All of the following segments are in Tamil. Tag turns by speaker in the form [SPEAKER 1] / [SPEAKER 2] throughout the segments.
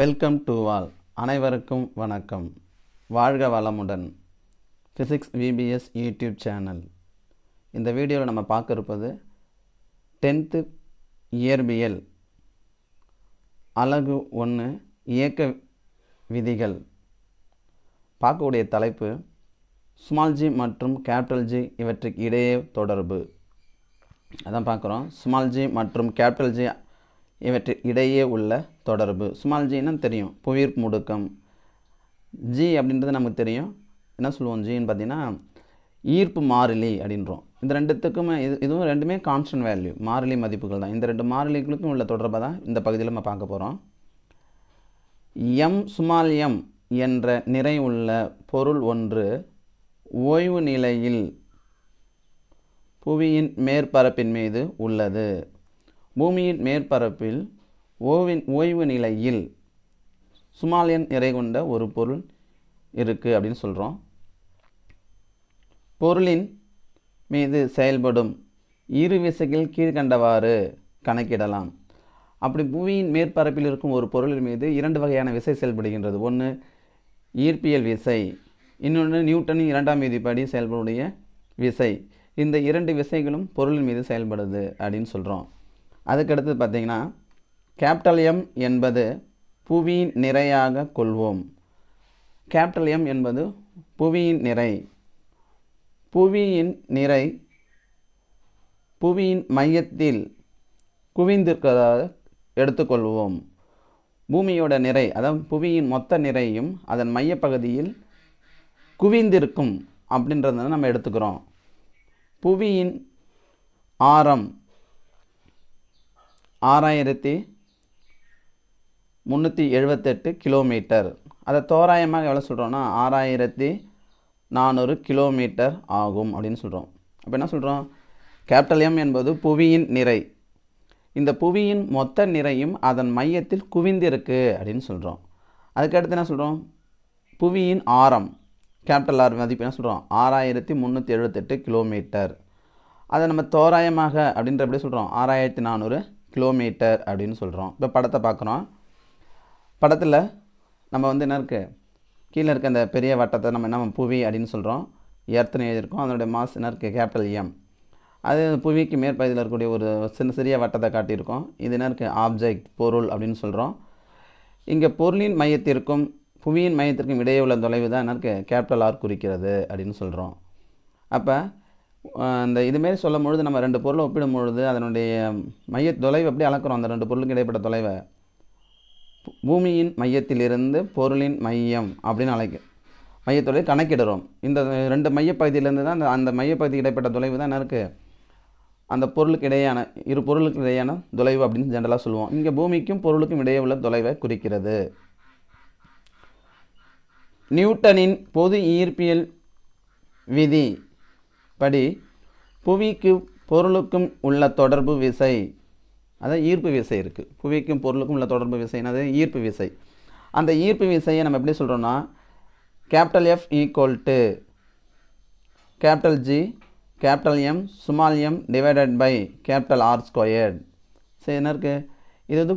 [SPEAKER 1] வெல்கம் டு ஆல் அனைவருக்கும் வணக்கம் வாழ்க வளமுடன் ஃபிசிக்ஸ் விபிஎஸ் யூடியூப் சேனல் இந்த வீடியோவில் நம்ம பார்க்க இருப்பது டென்த்து இயற்பியல் அழகு ஒன்று இயக்க விதிகள் பார்க்கக்கூடிய தலைப்பு ஸ்மால் ஜி மற்றும் கேபிட்டல் ஜி இவற்றுக்கு இடையே தொடர்பு அதான் பார்க்குறோம் ஸ்மால் ஜி மற்றும் கேபிட்டல் ஜி இவற்று இடையே உள்ள தொடர்பு ஸ்மால் ஜின்னா தெரியும் புவிர் முடுக்கம் ஜி அப்படின்றது நமக்கு தெரியும் என்ன சொல்லுவோம் ஜின்னு பார்த்தீங்கன்னா ஈர்ப்பு மாறிலி அப்படின்றோம் இந்த ரெண்டுத்துக்குமே இது இதுவும் ரெண்டுமே கான்ஸ்டன்ட் வேல்யூ மாறிலி மதிப்புகள் தான் இந்த ரெண்டு மாறிலிகளுக்கும் உள்ள தொடர்பை தான் இந்த பகுதியில் நம்ம பார்க்க போகிறோம் எம் சுமால் எம் என்ற நிறை உள்ள பொருள் ஒன்று ஓய்வு நிலையில் புவியின் மேற்பரப்பின் மீது உள்ளது பூமியின் மேற்பரப்பில் ஓவின் ஓய்வு நிலையில் சுமாலியன் இறை கொண்ட ஒரு பொருள் இருக்குது அப்படின்னு சொல்கிறோம் பொருளின் மீது செயல்படும் இரு விசைகள் கீழ்கண்டவாறு கணக்கிடலாம் அப்படி பூமியின் மேற்பரப்பில் இருக்கும் ஒரு பொருளின் மீது இரண்டு வகையான விசை செயல்படுகின்றது ஒன்று ஈர்ப்பியல் விசை இன்னொன்று நியூட்டனின் இரண்டாம் விதிப்படி செயல்படக்கூடிய விசை இந்த இரண்டு விசைகளும் பொருளின் மீது செயல்படுது அப்படின்னு சொல்கிறோம் அதுக்கடுத்து பார்த்தீங்கன்னா கேபிட்டல் எம் என்பது புவியின் நிறையாக கொள்வோம் கேபிட்டல் எம் என்பது புவியின் நிறை புவியின் நிறை புவியின் மையத்தில் குவிந்திருக்கிறதாக எடுத்துக்கொள்வோம் பூமியோட நிறை அதாவது புவியின் மொத்த நிறையும் அதன் மையப்பகுதியில் குவிந்திருக்கும் அப்படின்றத நம்ம எடுத்துக்கிறோம் புவியின் ஆரம் ஆறாயிரத்தி முந்நூற்றி எழுபத்தெட்டு கிலோமீட்டர் அதை தோராயமாக எவ்வளோ சொல்கிறோன்னா ஆறாயிரத்தி நானூறு கிலோமீட்டர் ஆகும் அப்படின்னு சொல்கிறோம் அப்போ என்ன சொல்கிறோம் கேப்டலியம் என்பது புவியின் நிறை இந்த புவியின் மொத்த நிறையும் அதன் மையத்தில் குவிந்திருக்கு அப்படின்னு சொல்கிறோம் அதுக்கடுத்து என்ன சொல்கிறோம் புவியின் ஆரம் கேப்டல் ஆர் மதிப்பு என்ன சொல்கிறோம் ஆறாயிரத்தி முந்நூற்றி எழுபத்தெட்டு கிலோமீட்டர் அதை நம்ம தோராயமாக அப்படின்ற எப்படி சொல்கிறோம் ஆறாயிரத்தி நானூறு கிலோமீட்டர் அப்படின்னு சொல்கிறோம் இப்போ படத்தை பார்க்குறோம் படத்தில் நம்ம வந்து என்ன இருக்குது கீழே இருக்க அந்த பெரிய வட்டத்தை நம்ம என்ன புவி அப்படின்னு சொல்கிறோம் எர்த்துன்னு எழுதியிருக்கோம் அதனுடைய மாஸ் என்ன இருக்குது கேபிட்டல் எம் அது புவிக்கு மேற்பகுதியில் இருக்கக்கூடிய ஒரு சின்ன சிறிய வட்டத்தை காட்டியிருக்கோம் இது என்ன இருக்குது ஆப்ஜெக்ட் பொருள் அப்படின்னு சொல்கிறோம் இங்கே பொருளின் மையத்திற்கும் புவியின் மையத்திற்கும் இடையே உள்ள தொலைவு தான் என்ன இருக்குது கேபிட்டல் ஆர் குறிக்கிறது அப்படின்னு சொல்கிறோம் அப்போ அந்த இதுமாரி சொல்லும் பொழுது நம்ம ரெண்டு பொருளை ஒப்பிடும் பொழுது அதனுடைய மைய தொலைவு எப்படி அளக்குறோம் அந்த ரெண்டு பொருளுக்கு இடைப்பட்ட தொலைவை பூமியின் மையத்திலிருந்து பொருளின் மையம் அப்படின்னு அழைக்கும் மையத்தொலைவை கணக்கிடுறோம் இந்த ரெண்டு மையப்பகுதியிலேருந்து தான் அந்த அந்த மையப்பகுதி இடைப்பட்ட தொலைவு தான் இருக்குது அந்த பொருளுக்கு இடையான இரு பொருளுக்கு இடையான தொலைவு அப்படின்னு ஜென்ரலாக சொல்லுவோம் இங்கே பூமிக்கும் பொருளுக்கும் இடையே உள்ள தொலைவை குறிக்கிறது நியூட்டனின் பொது ஈர்ப்பியல் விதி படி புவிக்கும் பொருளுக்கும் உள்ள தொடர்பு விசை அதான் ஈர்ப்பு விசை இருக்குது புவிக்கும் பொருளுக்கும் உள்ள தொடர்பு விசைனது ஈர்ப்பு விசை அந்த ஈர்ப்பு விசையை நம்ம எப்படி சொல்கிறோன்னா capital F equal to capital G capital M small M divided by capital R squared சரி என்ன இருக்குது இது வந்து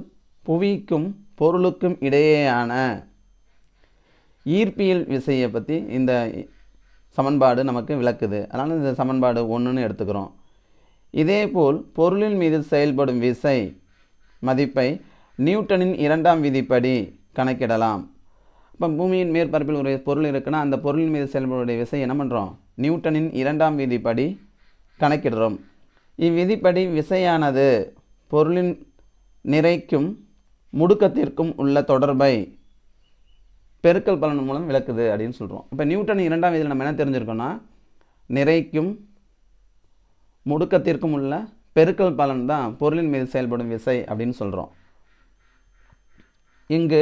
[SPEAKER 1] புவிக்கும் பொருளுக்கும் இடையேயான ஈர்ப்பியல் விசையை பற்றி இந்த சமன்பாடு நமக்கு விளக்குது அதனால் இந்த சமன்பாடு ஒன்றுன்னு எடுத்துக்கிறோம் இதேபோல் பொருளின் மீது செயல்படும் விசை மதிப்பை நியூட்டனின் இரண்டாம் விதிப்படி கணக்கிடலாம் இப்போ பூமியின் மேற்பரப்பில் ஒரு பொருள் இருக்குன்னா அந்த பொருளின் மீது செயல்படக்கூடிய விசை என்ன பண்ணுறோம் நியூட்டனின் இரண்டாம் விதிப்படி கணக்கிடுறோம் இவ்விதிப்படி விசையானது பொருளின் நிறைக்கும் முடுக்கத்திற்கும் உள்ள தொடர்பை பெருக்கல் பலன் மூலம் விளக்குது அப்படின்னு சொல்கிறோம் இப்போ நியூட்டன் இரண்டாம் விதியில் நம்ம என்ன தெரிஞ்சிருக்கோன்னா நிறைக்கும் முடுக்கத்திற்கும் உள்ள பெருக்கல் பலன் தான் பொருளின் மீது செயல்படும் விசை அப்படின்னு சொல்கிறோம் இங்கு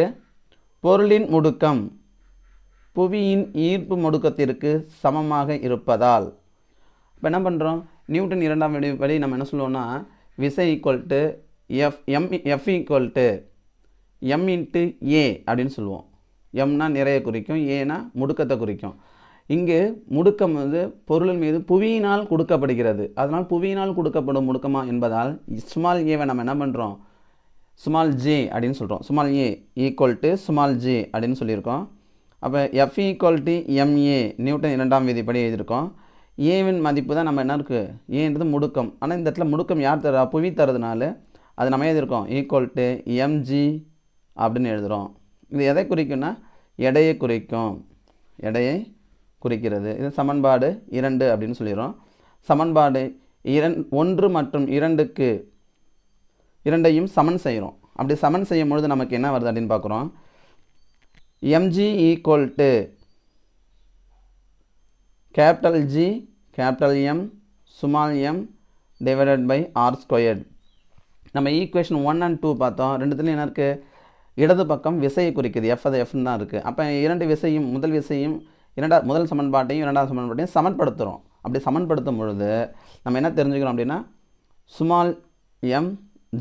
[SPEAKER 1] பொருளின் முடுக்கம் புவியின் ஈர்ப்பு முடுக்கத்திற்கு சமமாக இருப்பதால் இப்போ என்ன பண்ணுறோம் நியூட்டன் இரண்டாம் விதி படி நம்ம என்ன சொல்லுவோம்னா விசை equal to F M F equal to M into A அப்படின்னு சொல்லுவோம் எம்னா நிறைய குறிக்கும் ஏனா முடுக்கத்தை குறிக்கும் இங்கு முடுக்கம் வந்து பொருளின் மீது புவியினால் கொடுக்கப்படுகிறது அதனால் புவியினால் கொடுக்கப்படும் முடுக்கமா என்பதால் ஸ்மால் ஏவை நம்ம என்ன பண்ணுறோம் ஸ்மால் ஜே அப்படின்னு சொல்கிறோம் small A equal to small J அப்படின்னு சொல்லியிருக்கோம் அப்போ F equal to MA Newton இரண்டாம் விதிப்படி எழுதியிருக்கோம் ஏவின் மதிப்பு தான் நம்ம என்ன இருக்குது ஏன்றது முடுக்கம் ஆனால் இந்த இடத்துல முடுக்கம் யார் தரா புவி தரதுனால அது நம்ம எழுதியிருக்கோம் ஈக்குவல் டு எம்ஜி அப்படின்னு எழுதுகிறோம் இது எதை குறிக்கும்னா எடையை குறைக்கும் எடையை குறிக்கிறது இது சமன்பாடு இரண்டு அப்படின்னு சொல்லிடுறோம் சமன்பாடு இரண் ஒன்று மற்றும் இரண்டுக்கு இரண்டையும் சமன் செய்கிறோம் அப்படி சமன் செய்யும் பொழுது நமக்கு என்ன வருது அப்படின்னு பார்க்குறோம் MG equal to capital G capital M small M divided by R squared நம்ம ஈக்குவேஷன் ஒன் அண்ட் டூ பார்த்தோம் ரெண்டுத்துலையும் என்ன இருக்குது இடது பக்கம் விசையை குறிக்குது எஃப் அது எஃப்னு தான் இருக்குது அப்போ இரண்டு விசையும் முதல் விசையும் இரண்டா முதல் சமன்பாட்டையும் இரண்டாவது சமன்பாட்டையும் சமன்படுத்துகிறோம் அப்படி சமன்படுத்தும் பொழுது நம்ம என்ன தெரிஞ்சுக்கிறோம் அப்படின்னா small M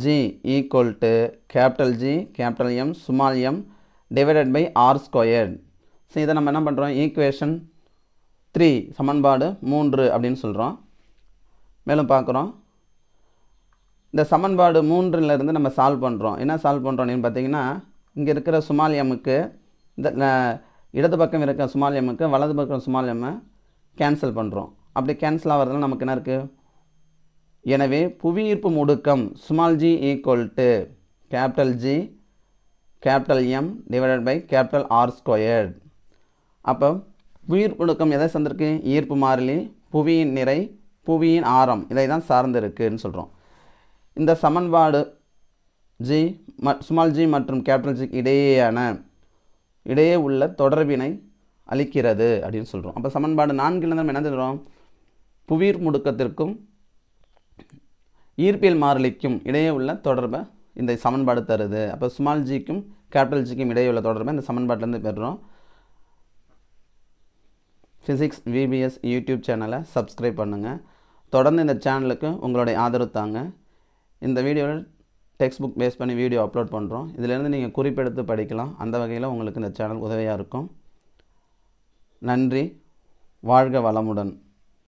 [SPEAKER 1] G equal to capital G capital M small M divided by R squared so இதை நம்ம என்ன பண்ணுறோம் ஈக்குவேஷன் த்ரீ சமன்பாடு மூன்று அப்படின்னு சொல்கிறோம் மேலும் பார்க்குறோம் இந்த சமன்பாடு மூன்றிலிருந்து நம்ம சால்வ் பண்ணுறோம் என்ன சால்வ் பண்ணுறோம் அப்படின்னு பார்த்தீங்கன்னா இங்கே இருக்கிற சுமாலியமுக்கு இந்த இடது பக்கம் இருக்கிற சுமாலியமுக்கு வலது பக்கம் சுமாலியம்மை கேன்சல் பண்ணுறோம் அப்படி கேன்சல் ஆகிறதுனால நமக்கு என்ன இருக்குது எனவே புவியீர்ப்பு முடுக்கம் small G equal to capital G capital M divided by capital R squared அப்போ புவியீர்ப்பு முடுக்கம் எதை சார்ந்திருக்கு ஈர்ப்பு மாறிலி புவியின் நிறை புவியின் ஆரம் இதை தான் சார்ந்து இருக்குதுன்னு சொல்கிறோம் இந்த சமன்பாடு ஜி ஸ்மால் ஜி மற்றும் கேபிட்டல் ஜி இடையேயான இடையே உள்ள தொடர்பினை அளிக்கிறது அப்படின்னு சொல்கிறோம் அப்போ சமன்பாடு நான்கில் நம்ம என்ன சொல்கிறோம் புவிர் முடுக்கத்திற்கும் ஈர்ப்பியல் மாறலிக்கும் இடையே உள்ள தொடர்பை இந்த சமன்பாடு தருது அப்போ ஸ்மால் ஜிக்கும் கேபிட்டல் ஜிக்கும் இடையே உள்ள தொடர்பை இந்த சமன்பாட்டிலேருந்து பெறுறோம் ஃபிசிக்ஸ் விபிஎஸ் யூடியூப் சேனலை சப்ஸ்கிரைப் பண்ணுங்கள் தொடர்ந்து இந்த சேனலுக்கு உங்களுடைய ஆதரவு தாங்க இந்த வீடியோவில் டெக்ஸ்ட் புக் பேஸ் பண்ணி வீடியோ அப்லோட் பண்ணுறோம் இதிலேருந்து நீங்கள் குறிப்பெடுத்து படிக்கலாம் அந்த வகையில் உங்களுக்கு இந்த சேனல் உதவியாக இருக்கும் நன்றி வாழ்க வளமுடன்